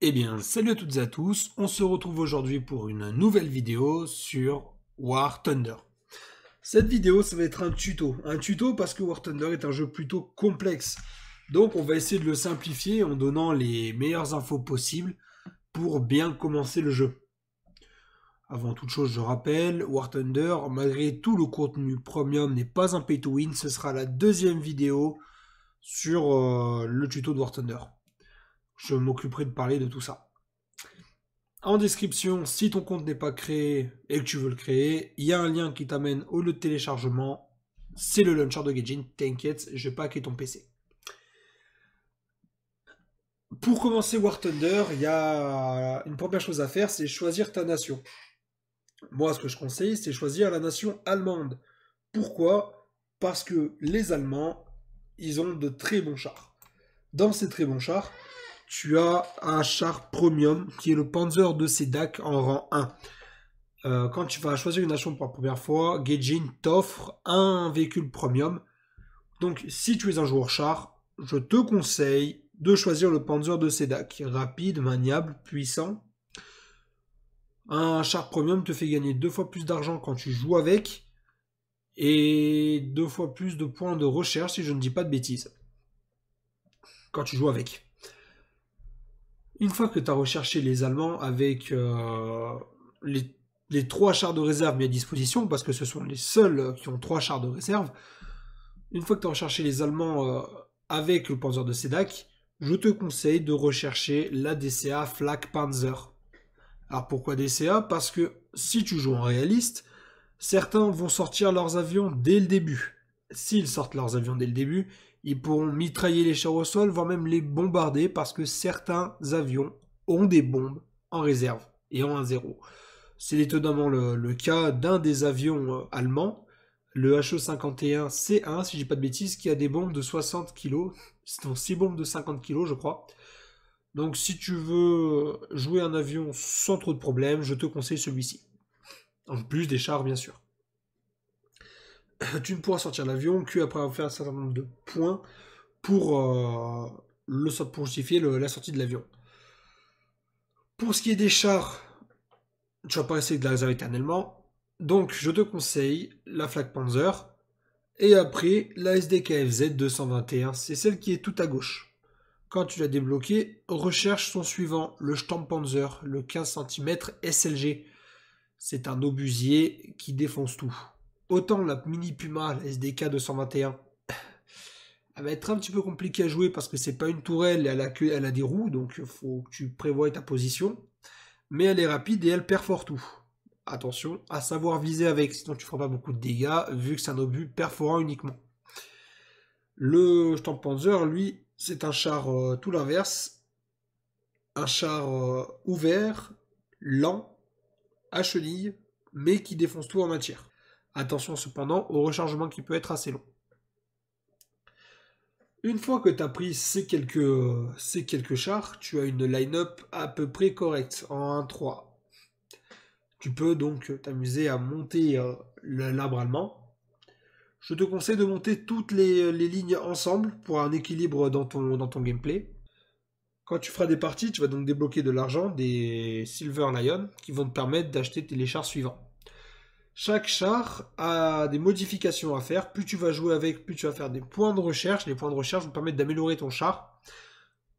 Eh bien, salut à toutes et à tous, on se retrouve aujourd'hui pour une nouvelle vidéo sur War Thunder. Cette vidéo, ça va être un tuto. Un tuto parce que War Thunder est un jeu plutôt complexe. Donc on va essayer de le simplifier en donnant les meilleures infos possibles pour bien commencer le jeu. Avant toute chose, je rappelle, War Thunder, malgré tout le contenu premium, n'est pas un pay to win. Ce sera la deuxième vidéo sur euh, le tuto de War Thunder je m'occuperai de parler de tout ça. En description, si ton compte n'est pas créé et que tu veux le créer, il y a un lien qui t'amène au lieu de téléchargement. C'est le launcher de Gaijin, t'inquiète, je vais pas ton PC. Pour commencer War Thunder, il y a une première chose à faire, c'est choisir ta nation. Moi, ce que je conseille, c'est choisir la nation allemande. Pourquoi Parce que les Allemands, ils ont de très bons chars. Dans ces très bons chars, tu as un char Premium qui est le Panzer de Sedak en rang 1. Euh, quand tu vas choisir une nation pour la première fois, Gaijin t'offre un véhicule Premium. Donc si tu es un joueur char, je te conseille de choisir le Panzer de Sedak. Rapide, maniable, puissant. Un char Premium te fait gagner deux fois plus d'argent quand tu joues avec et deux fois plus de points de recherche si je ne dis pas de bêtises. Quand tu joues avec. Une fois que tu as recherché les Allemands avec euh, les, trois chars de réserve mis à disposition, parce que ce sont les seuls qui ont trois chars de réserve, une fois que tu as recherché les Allemands euh, avec le Panzer de SEDAC, je te conseille de rechercher la DCA Flak Panzer. Alors pourquoi DCA Parce que si tu joues en réaliste, certains vont sortir leurs avions dès le début. S'ils sortent leurs avions dès le début, ils pourront mitrailler les chars au sol, voire même les bombarder, parce que certains avions ont des bombes en réserve et ont un zéro. C'est étonnamment le, cas d'un des avions euh, allemands, le HE-51C1, si je dis pas de bêtises, qui a des bombes de 60 kg, en 6 bombes de 50 kg, je crois. Donc si tu veux jouer un avion sans trop de problèmes, je te conseille celui-ci. En plus des chars, bien sûr. tu ne pourras sortir l'avion qu'après avoir fait un certain nombre de points pour, euh, le, justifier la sortie de l'avion. Pour ce qui est des chars, tu vas pas essayer de la réserver éternellement. Donc je te conseille la Flak Panzer. Et après, la SDKFZ 221, c'est celle qui est tout à gauche. Quand tu l'as débloqué, recherche son suivant, le Panzer, le 15 cm SLG. C'est un obusier qui défonce tout. Autant la mini Puma, la SDK 221, elle va être un petit peu compliquée à jouer parce que c'est pas une tourelle, elle a, elle a des roues, donc il faut que tu prévoies ta position. Mais elle est rapide et elle perfore tout. Attention, à savoir viser avec, sinon tu feras pas beaucoup de dégâts, vu que c'est un obus perforant uniquement. Le Panzer, lui, c'est un char euh, tout l'inverse. Un char euh, ouvert, lent, à chenille, mais qui défonce tout en matière. Attention cependant au rechargement qui peut être assez long. Une fois que tu as pris ces quelques, ces quelques chars, tu as une line-up à peu près correcte en 1-3. Tu peux donc t'amuser à monter euh, le l'arbre allemand. Je te conseille de monter toutes les, lignes ensemble pour un équilibre dans ton, dans ton gameplay. Quand tu feras des parties, tu vas donc débloquer de l'argent, des Silver Lion, qui vont te permettre d'acheter les chars suivants. Chaque char a des modifications à faire. Plus tu vas jouer avec, plus tu vas faire des points de recherche. Les points de recherche vont permettre d'améliorer ton char.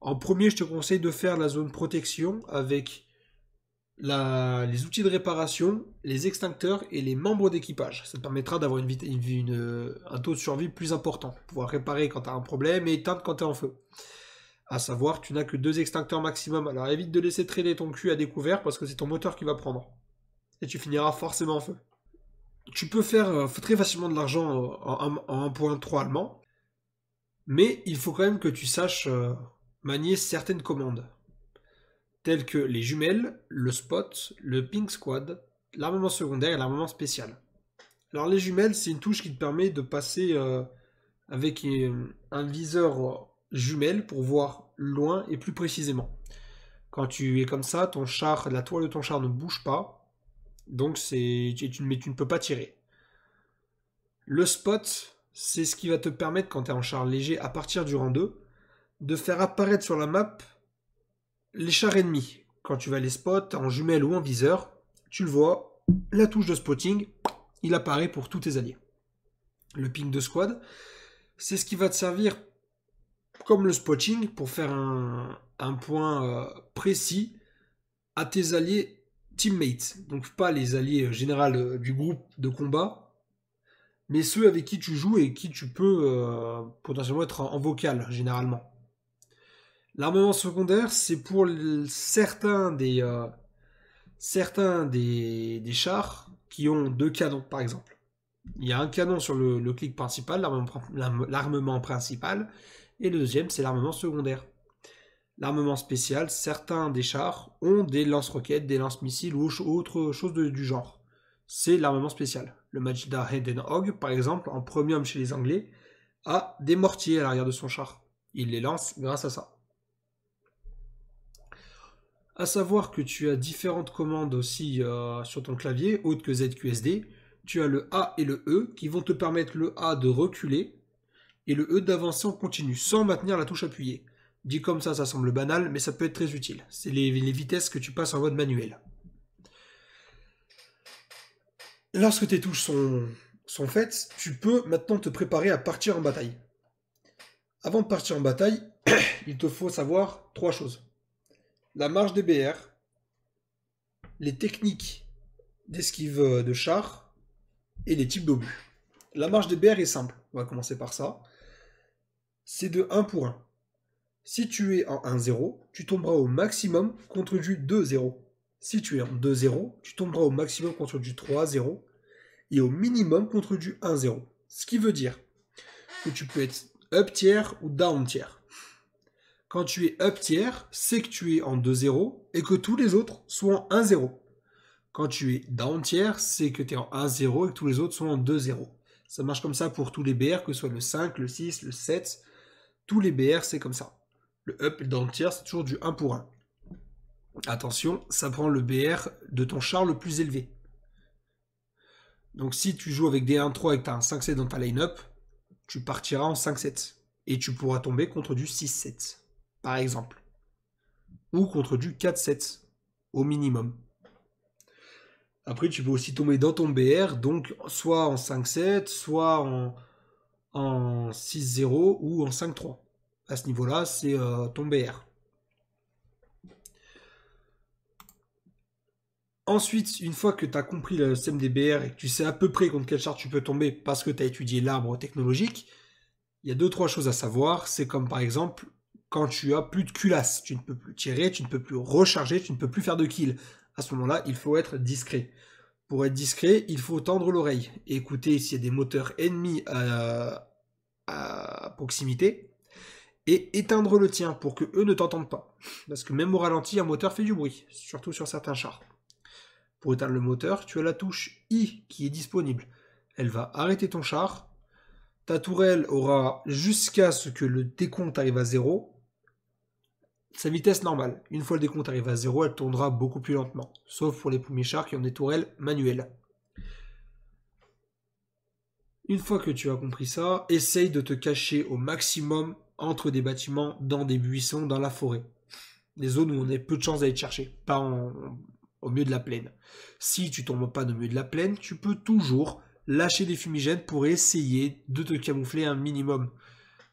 En premier, je te conseille de faire la zone protection avec les outils de réparation, les extincteurs et les membres d'équipage. Ça te permettra d'avoir euh, un taux de survie plus important. Pouvoir réparer quand tu as un problème et éteindre quand tu es en feu. A savoir, tu n'as que deux extincteurs maximum. Alors évite de laisser traîner ton cul à découvert parce que c'est ton moteur qui va prendre. Et tu finiras forcément en feu tu peux faire euh, très facilement de l'argent en, 1.3 allemand, mais il faut quand même que tu saches euh, manier certaines commandes, telles que les jumelles, le spot, le ping squad, l'armement secondaire et l'armement spécial. Alors les jumelles, c'est une touche qui te permet de passer euh, avec un viseur jumelle pour voir loin et plus précisément. Quand tu es comme ça, ton char, la toile de ton char ne bouge pas, donc c'est. Mais tu ne peux pas tirer. Le spot, c'est ce qui va te permettre, quand tu es en char léger, à partir du rang 2, de faire apparaître sur la map les chars ennemis. Quand tu vas les spots en jumelle ou en viseur, tu le vois, la touche de spotting, il apparaît pour tous tes alliés. Le ping de squad, c'est ce qui va te servir comme le spotting pour faire un, un point euh, précis à tes alliés teammates, donc pas les alliés euh, général euh, du groupe de combat, mais ceux avec qui tu joues et qui tu peux euh, potentiellement être en, vocal généralement. L'armement secondaire, c'est pour certains des certains des, chars qui ont deux canons, par exemple. Il y a un canon sur le clic principal, l'armement principal, et le deuxième, c'est l'armement secondaire l'armement spécial, certains des chars ont des lance-roquettes, des lance-missiles ou autre chose du genre. C'est l'armement spécial. Le Majda and Hog, par exemple, en premium chez les Anglais, a des mortiers à l'arrière de son char. Il les lance grâce à ça. À savoir que tu as différentes commandes aussi euh, sur ton clavier, autres que ZQSD. Tu as le A et le E qui vont te permettre le A de reculer et le E d'avancer en continu sans maintenir la touche appuyée. Dit comme ça, ça semble banal, mais ça peut être très utile. C'est les, vitesses que tu passes en mode manuel. Lorsque tes touches sont, sont faites, tu peux maintenant te préparer à partir en bataille. Avant de partir en bataille, il te faut savoir trois choses. La marge des BR, les techniques d'esquive de char et les types d'obus. La marge des BR est simple, on va commencer par ça. C'est de 1 pour 1. Si tu es en 1-0, tu tomberas au maximum contre du 2-0. Si tu es en 2-0, tu tomberas au maximum contre du 3-0 et au minimum contre du 1-0. Ce qui veut dire que tu peux être up tier ou down tier. Quand tu es up tier, c'est que tu es en 2-0 et que tous les autres sont en 1-0. Quand tu es down tier, c'est que tu es en 1-0 et que tous les autres sont en 2-0. Ça marche comme ça pour tous les BR, que ce soit le 5, le 6, le 7. Tous les BR, c'est comme ça up dans le tiers, c'est toujours du 1 pour 1. Attention, ça prend le BR de ton char le plus élevé. Donc si tu joues avec des 1-3 et que tu as un 5-7 dans ta line-up, tu partiras en 5-7. Et tu pourras tomber contre du 6-7, par exemple. Ou contre du 4-7, au minimum. Après, tu peux aussi tomber dans ton BR, donc soit en 5-7, soit en 6-0 ou en 5-3 à ce niveau-là, c'est euh, ton BR. Ensuite, une fois que tu as compris le CMDBR et que tu sais à peu près contre quelle charge tu peux tomber parce que tu as étudié l'arbre technologique, il y a deux trois choses à savoir. C'est comme par exemple quand tu as plus de culasse, tu ne peux plus tirer, tu ne peux plus recharger, tu ne peux plus faire de kill. À ce moment-là, il faut être discret. Pour être discret, il faut tendre l'oreille écouter s'il y a des moteurs ennemis à, à proximité et éteindre le tien pour que eux ne t'entendent pas. Parce que même au ralenti, un moteur fait du bruit, surtout sur certains chars. Pour éteindre le moteur, tu as la touche I qui est disponible. Elle va arrêter ton char. Ta tourelle aura jusqu'à ce que le décompte arrive à zéro. Sa vitesse normale. Une fois le décompte arrive à zéro, elle tournera beaucoup plus lentement. Sauf pour les premiers chars qui ont des tourelles manuelles. Une fois que tu as compris ça, essaye de te cacher au maximum entre des bâtiments, dans des buissons, dans la forêt. Des zones où on a peu de chance d'aller chercher, pas en, au milieu de la plaine. Si tu tombes pas au milieu de la plaine, tu peux toujours lâcher des fumigènes pour essayer de te camoufler un minimum.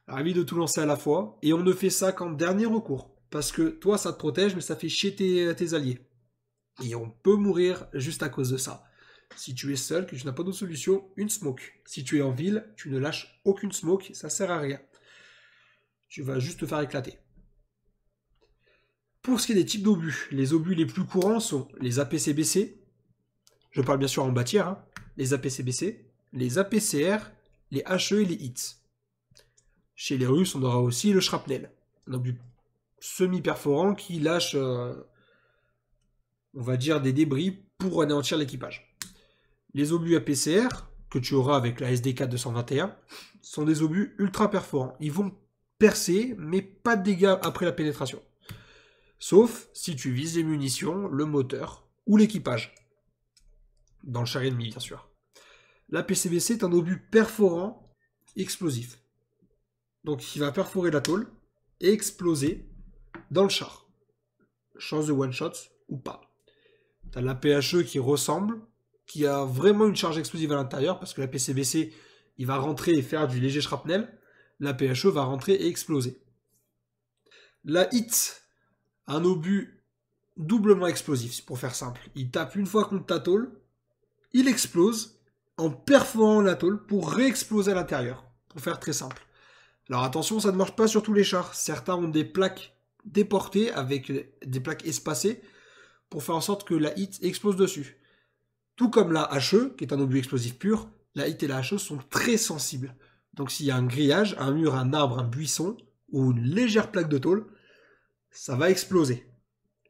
Ravi de tout lancer à la fois, et on ne fait ça qu'en dernier recours. Parce que toi, ça te protège, mais ça fait chier tes, euh, alliés. Et on peut mourir juste à cause de ça. Si tu es seul, que tu n'as pas d'autre solution, une smoke. Si tu es en ville, tu ne lâches aucune smoke, ça sert à rien tu vas juste te faire éclater. Pour ce qui est des types d'obus, les obus les plus courants sont les APCBC, je parle bien sûr en bâtière, hein. les APCBC, les APCR, les HE et les HITS. Chez les Russes, on aura aussi le shrapnel, un obus semi-perforant qui lâche, euh, on va dire, des débris pour anéantir l'équipage. Les obus APCR, que tu auras avec la SDK 221, sont des obus ultra-perforants. Ils vont Percé, mais pas de dégâts après la pénétration. Sauf si tu vises les munitions, le moteur ou l'équipage. Dans le char ennemi, bien sûr. La PCBC est un obus perforant explosif. Donc il va perforer la tôle et exploser dans le char. Chance de one-shot ou pas. T'as la PHE qui ressemble, qui a vraiment une charge explosive à l'intérieur, parce que la PCBC, il va rentrer et faire du léger shrapnel la PHE va rentrer et exploser. La hit, un obus doublement explosif, pour faire simple. Il tape une fois contre ta tôle, il explose en perforant la tôle pour réexploser à l'intérieur, pour faire très simple. Alors attention, ça ne marche pas sur tous les chars. Certains ont des plaques déportées avec des plaques espacées pour faire en sorte que la hit explose dessus. Tout comme la HE, qui est un obus explosif pur, la hit et la HE sont très sensibles. Donc s'il y a un grillage, un mur, un arbre, un buisson ou une légère plaque de tôle, ça va exploser.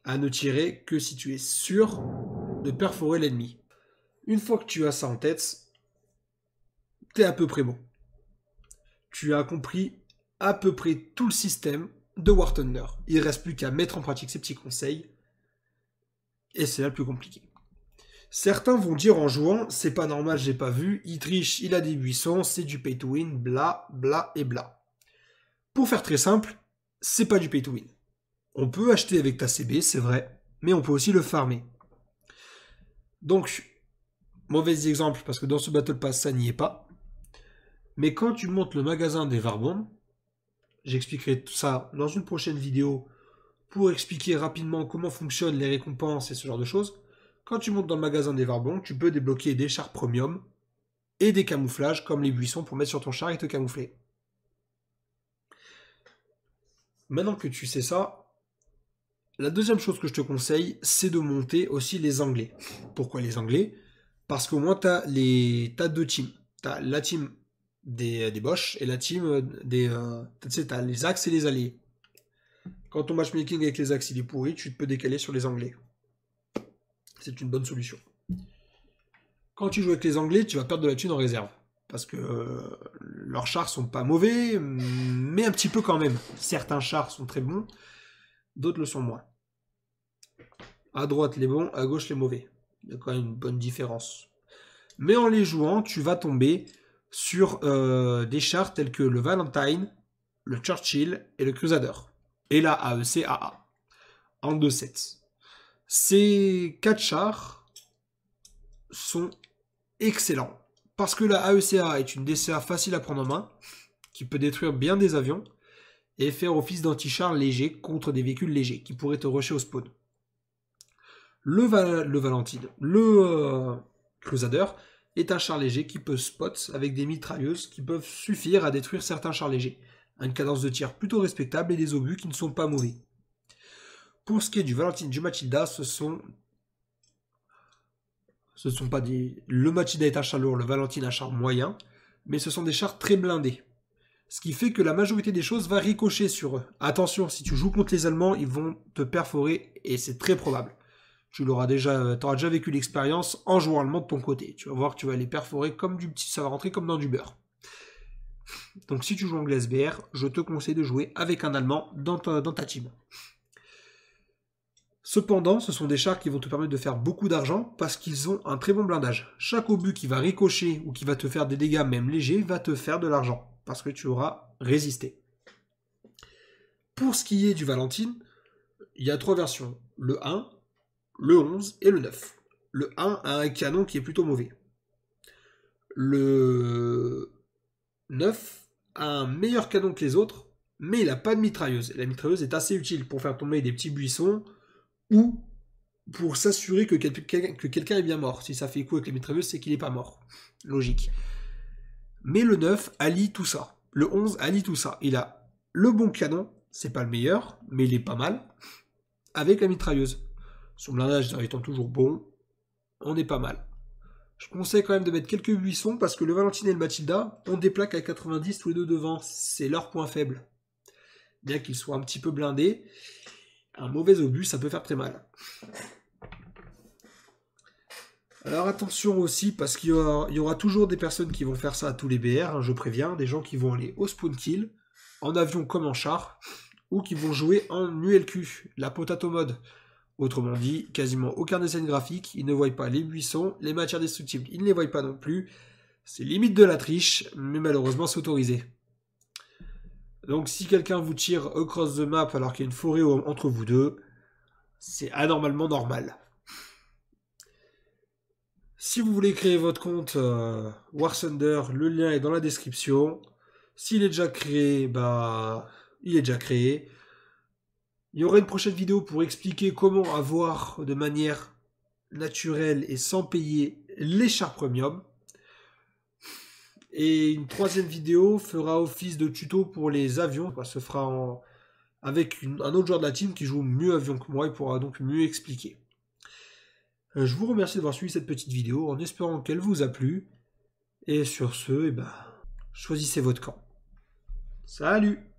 À ne tirer que si tu es sûr de perforer l'ennemi. Une fois que tu as ça en tête, t'es à peu près bon. Tu as compris à peu près tout le système de War Thunder. Il reste plus qu'à mettre en pratique ces petits conseils. Et c'est là le plus compliqué. Certains vont dire en jouant, c'est pas normal, j'ai pas vu, il il a des buissons, c'est du pay to win, bla, bla et bla. Pour faire très simple, c'est pas du pay to win. On peut acheter avec ta CB, c'est vrai, mais on peut aussi le farmer. Donc, mauvais exemple, parce que dans ce Battle Pass, ça n'y est pas. Mais quand tu montes le magasin des Varbondes, j'expliquerai tout ça dans une prochaine vidéo pour expliquer rapidement comment fonctionnent les récompenses et ce genre de choses. Quand tu montes dans le magasin des Varbons, tu peux débloquer des chars premium et des camouflages comme les buissons pour mettre sur ton char et te camoufler. Maintenant que tu sais ça, la deuxième chose que je te conseille, c'est de monter aussi les Anglais. Pourquoi les Anglais Parce qu'au moins, tu as, les... deux teams. Tu as la team des, des Bosch et la team euh, des... Euh, tu sais, tu as les Axes et les Alliés. Quand ton matchmaking avec les Axes il est pourri, tu peux décaler sur les Anglais c'est une bonne solution. Quand tu joues avec les Anglais, tu vas perdre de la thune en réserve. Parce que euh, leurs chars sont pas mauvais, mais un petit peu quand même. Certains chars sont très bons, d'autres le sont moins. À droite les bons, à gauche les mauvais. Il y a quand même une bonne différence. Mais en les jouant, tu vas tomber sur euh, des chars tels que le Valentine, le Churchill et le Crusader. Et la e AECAA. En deux sets. Ces quatre chars sont excellents. Parce que la AECA e est une DCA facile à prendre en main, qui peut détruire bien des avions, et faire office d'anti-char léger contre des véhicules légers qui pourraient te rusher au spawn. Le, Val le Valentine, euh, est un char léger qui peut spot avec des mitrailleuses qui peuvent suffire à détruire certains chars légers. Une cadence de tir plutôt respectable et des obus qui ne sont pas mauvais. Pour ce qui est du Valentine du Matilda, ce sont. Ce sont pas des. Le Matilda est un char lourd, le Valentine un char moyen, mais ce sont des chars très blindés. Ce qui fait que la majorité des choses va ricocher sur eux. Attention, si tu joues contre les Allemands, ils vont te perforer et c'est très probable. Tu l'auras déjà, euh, auras déjà vécu l'expérience en jouant allemand de ton côté. Tu vas voir que tu vas les perforer comme du petit, ça va rentrer comme dans du beurre. Donc si tu joues en BR, je te conseille de jouer avec un Allemand dans dans ta team. Cependant, ce sont des chars qui vont te permettre de faire beaucoup d'argent parce qu'ils ont un très bon blindage. Chaque obus qui va ricocher ou qui va te faire des dégâts même légers va te faire de l'argent parce que tu auras résisté. Pour ce qui est du Valentine, il y a trois versions, le 1, le 11 et le 9. Le 1 a un canon qui est plutôt mauvais. Le 9 a un meilleur canon que les autres, mais il n'a pas de mitrailleuse. la mitrailleuse est assez utile pour faire tomber des petits buissons, ou pour s'assurer que, quelqu'un est bien mort. Si ça fait écho avec la mitrailleuse, c'est qu'il n'est pas mort. Logique. Mais le 9 allie tout ça. Le 11 allie tout ça. Il a le bon canon, c'est pas le meilleur, mais il est pas mal, avec la mitrailleuse. Son blindage étant toujours bon, on est pas mal. Je conseille quand même de mettre quelques buissons parce que le Valentine et le Matilda ont des plaques à 90 tous les deux devant. C'est leur point faible. Bien qu'ils soient un petit peu blindés, un mauvais obus, ça peut faire très mal. Alors attention aussi, parce qu'il y, aura toujours des personnes qui vont faire ça à tous les BR, hein, je préviens, des gens qui vont aller au spawn kill, en avion comme en char, ou qui vont jouer en ULQ, la potato mode. Autrement dit, quasiment aucun design graphique, ils ne voient pas les buissons, les matières destructibles, ils ne les voient pas non plus. C'est limite de la triche, mais malheureusement c'est autorisé. Donc si quelqu'un vous tire across the map alors qu'il y a une forêt entre vous deux, c'est anormalement normal. Si vous voulez créer votre compte euh, War Thunder, le lien est dans la description. S'il est déjà créé, bah, il est déjà créé. Il y aura une prochaine vidéo pour expliquer comment avoir de manière naturelle et sans payer les chars premium. Et une troisième vidéo fera office de tuto pour les avions. Ce se fera avec un autre joueur de la team qui joue mieux avion que moi et pourra donc mieux expliquer. Euh, je vous remercie d'avoir suivi cette petite vidéo en espérant qu'elle vous a plu. Et sur ce, eh ben, choisissez votre camp. Salut